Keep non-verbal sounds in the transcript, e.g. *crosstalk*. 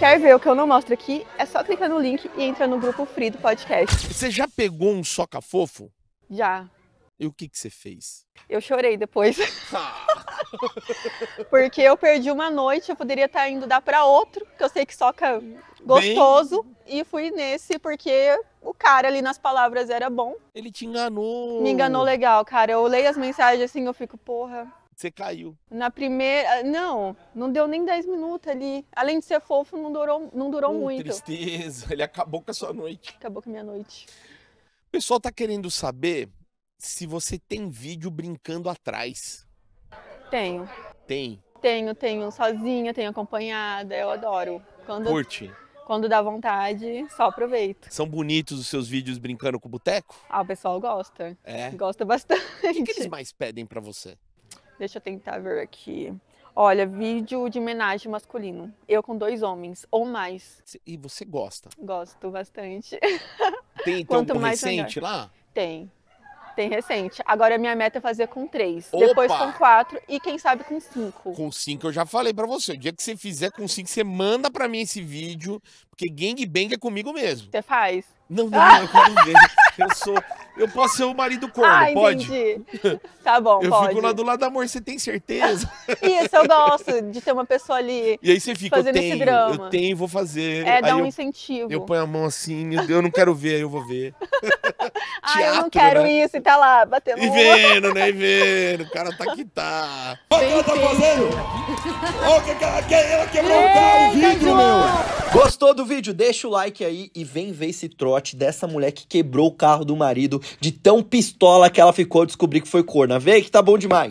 Quer ver o que eu não mostro aqui? É só clicar no link e entra no grupo Free do podcast. Você já pegou um soca fofo? Já. E o que, que você fez? Eu chorei depois. *laughs* Porque eu perdi uma noite, eu poderia estar indo dar para outro, que eu sei que soca gostoso, Bem... e fui nesse porque o cara ali nas palavras era bom. Ele te enganou. Me enganou legal, cara. Eu leio as mensagens assim, eu fico, porra, você caiu. Na primeira. Não, não deu nem 10 minutos ali. Além de ser fofo, não durou, não durou oh, muito. Tristeza, ele acabou com a sua noite. Acabou com a minha noite. O pessoal tá querendo saber se você tem vídeo brincando atrás. Tenho. Tem? Tenho, tenho sozinha, tenho acompanhada, eu adoro. Quando, Curte? Quando dá vontade, só aproveito. São bonitos os seus vídeos brincando com o boteco? Ah, o pessoal gosta. É? Gosta bastante. O que, que eles mais pedem para você? Deixa eu tentar ver aqui. Olha, vídeo de homenagem masculino. Eu com dois homens, ou mais. E você gosta? Gosto bastante. *laughs* Tem então Quanto um mais, recente melhor. lá? Tem. Tem recente. Agora minha meta é fazer com três, Opa! depois com quatro e quem sabe com cinco. Com cinco eu já falei para você. O dia que você fizer com cinco, você manda para mim esse vídeo, porque gangbang é comigo mesmo. Você faz? Não, não, não, é *laughs* eu sou. Eu posso ser o marido corno, ah, pode? Entendi. *laughs* Tá bom, eu pode. fico lá do lado do amor, você tem certeza? *laughs* Isso, eu gosto de ter uma pessoa ali. E aí você fica, fazendo eu tenho, esse drama. eu tenho, vou fazer. É, dá aí um eu, incentivo. Eu ponho a mão assim, eu não quero ver, aí eu vou ver. *laughs* ah, eu não quero né? isso, e tá lá, batendo. E vendo, né? E vendo, o cara tá que tá. Olha o que ela tá fazendo! Olha o que ela quebrou o é, carro! Gostou do vídeo? Deixa o like aí e vem ver esse trote dessa mulher que quebrou o carro do marido de tão pistola que ela ficou descobrir que foi corna. Vê que tá bom demais.